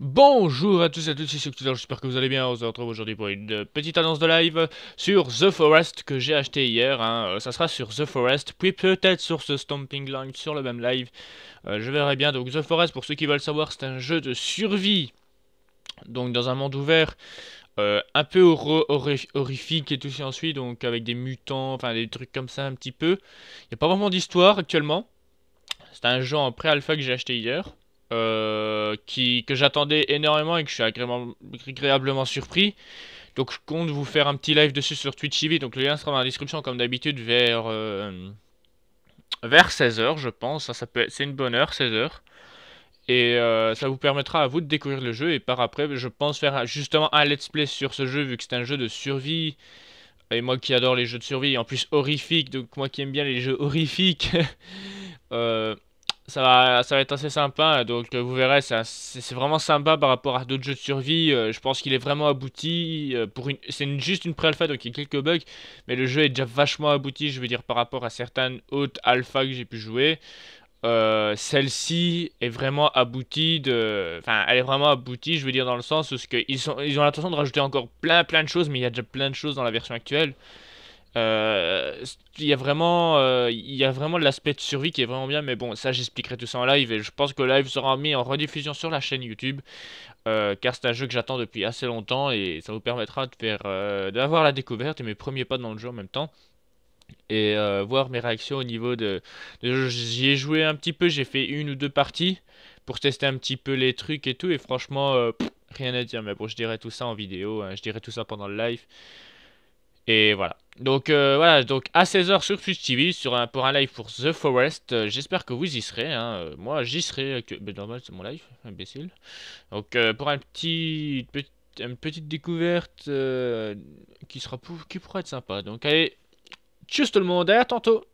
Bonjour à tous et à toutes, c'est j'espère que vous allez bien, on se retrouve aujourd'hui pour une petite annonce de live sur The Forest que j'ai acheté hier, hein. euh, ça sera sur The Forest, puis peut-être sur ce Stomping Line, sur le même live, euh, je verrai bien, donc The Forest pour ceux qui veulent savoir c'est un jeu de survie, donc dans un monde ouvert, euh, un peu horrifique et tout ça ensuite, donc avec des mutants, enfin des trucs comme ça un petit peu, il n'y a pas vraiment d'histoire actuellement, c'est un jeu en pré-alpha que j'ai acheté hier, euh, qui, que j'attendais énormément et que je suis agréablement, agréablement, surpris. Donc je compte vous faire un petit live dessus sur Twitch TV. Donc le lien sera dans la description comme d'habitude vers, euh, vers 16h je pense. Ça, ça peut c'est une bonne heure, 16h. Et euh, ça vous permettra à vous de découvrir le jeu. Et par après, je pense faire justement un let's play sur ce jeu vu que c'est un jeu de survie. Et moi qui adore les jeux de survie, en plus horrifique, donc moi qui aime bien les jeux horrifiques. ça va, ça va être assez sympa. Donc euh, vous verrez, c'est vraiment sympa par rapport à d'autres jeux de survie. Euh, je pense qu'il est vraiment abouti. Euh, pour une, c'est juste une pré-alpha, donc il y a quelques bugs, mais le jeu est déjà vachement abouti. Je veux dire par rapport à certaines hautes alpha que j'ai pu jouer. celle-ci est vraiment aboutie de... Enfin, elle est vraiment aboutie, je veux dire, dans le sens où ils, sont, ils ont l'intention de rajouter encore plein plein de choses, mais il y a déjà plein de choses dans la version actuelle. Euh, il y a vraiment, euh, il y vraiment l'aspect de survie qui est vraiment bien, mais bon, ça j'expliquerai tout ça en live et je pense que le live sera mis en rediffusion sur la chaîne YouTube, euh, car c'est un jeu que j'attends depuis assez longtemps et ça vous permettra de faire, d'avoir la découverte et mes premiers pas dans le jeu en même temps et voir mes réactions au niveau de, j'y ai joué un petit peu j'ai fait une ou deux parties pour tester un petit peu les trucs et tout et franchement rien à dire mais bon je dirai tout ça en vidéo hein, je dirai tout ça pendant le live et voilà. Donc euh, voilà, donc à 16h sur Twitch TV sur un, pour un live pour The Forest. Euh, j'espère que vous y serez. Hein. Euh, moi j'y serai. Ben, normal, c'est mon live, imbécile. Donc pour un petit, une petite découverte qui sera qui pourrait être sympa. Donc allez, tchuss tout le monde, à tantôt.